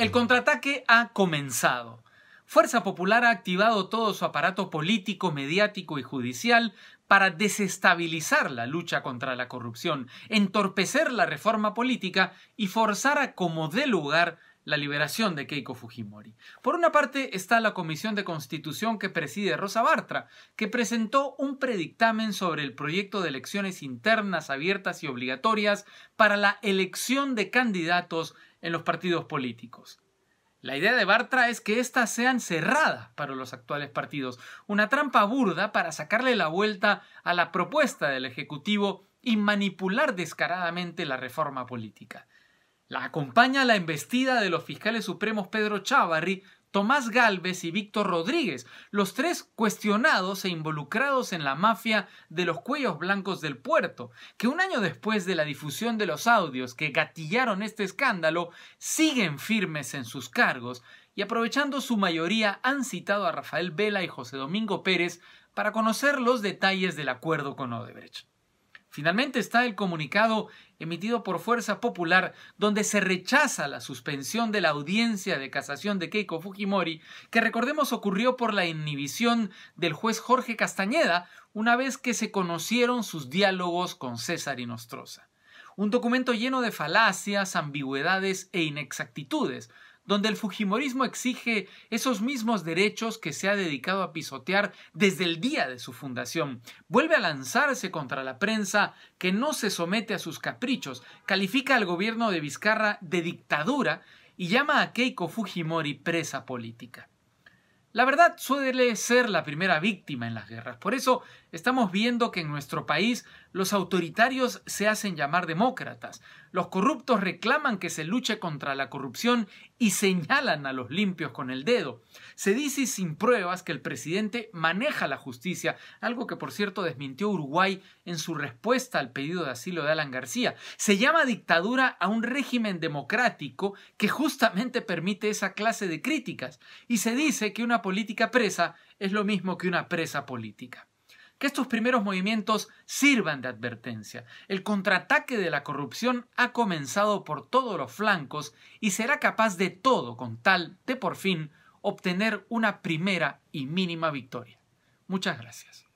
El contraataque ha comenzado. Fuerza Popular ha activado todo su aparato político, mediático y judicial para desestabilizar la lucha contra la corrupción, entorpecer la reforma política y forzar a como dé lugar la liberación de Keiko Fujimori. Por una parte está la Comisión de Constitución que preside Rosa Bartra, que presentó un predictamen sobre el proyecto de elecciones internas abiertas y obligatorias para la elección de candidatos en los partidos políticos. La idea de Bartra es que éstas sean cerradas para los actuales partidos, una trampa burda para sacarle la vuelta a la propuesta del Ejecutivo y manipular descaradamente la reforma política. La acompaña la embestida de los fiscales supremos Pedro Chávarri Tomás Galvez y Víctor Rodríguez, los tres cuestionados e involucrados en la mafia de los cuellos blancos del puerto, que un año después de la difusión de los audios que gatillaron este escándalo, siguen firmes en sus cargos y aprovechando su mayoría han citado a Rafael Vela y José Domingo Pérez para conocer los detalles del acuerdo con Odebrecht. Finalmente está el comunicado emitido por Fuerza Popular, donde se rechaza la suspensión de la audiencia de casación de Keiko Fujimori, que recordemos ocurrió por la inhibición del juez Jorge Castañeda una vez que se conocieron sus diálogos con César y Nostrosa. Un documento lleno de falacias, ambigüedades e inexactitudes, donde el Fujimorismo exige esos mismos derechos que se ha dedicado a pisotear desde el día de su fundación. Vuelve a lanzarse contra la prensa que no se somete a sus caprichos, califica al gobierno de Vizcarra de dictadura y llama a Keiko Fujimori presa política. La verdad suele ser la primera víctima en las guerras. Por eso estamos viendo que en nuestro país los autoritarios se hacen llamar demócratas. Los corruptos reclaman que se luche contra la corrupción y señalan a los limpios con el dedo. Se dice sin pruebas que el presidente maneja la justicia, algo que por cierto desmintió Uruguay en su respuesta al pedido de asilo de Alan García. Se llama dictadura a un régimen democrático que justamente permite esa clase de críticas y se dice que una política presa es lo mismo que una presa política que estos primeros movimientos sirvan de advertencia. El contraataque de la corrupción ha comenzado por todos los flancos y será capaz de todo con tal de por fin obtener una primera y mínima victoria. Muchas gracias.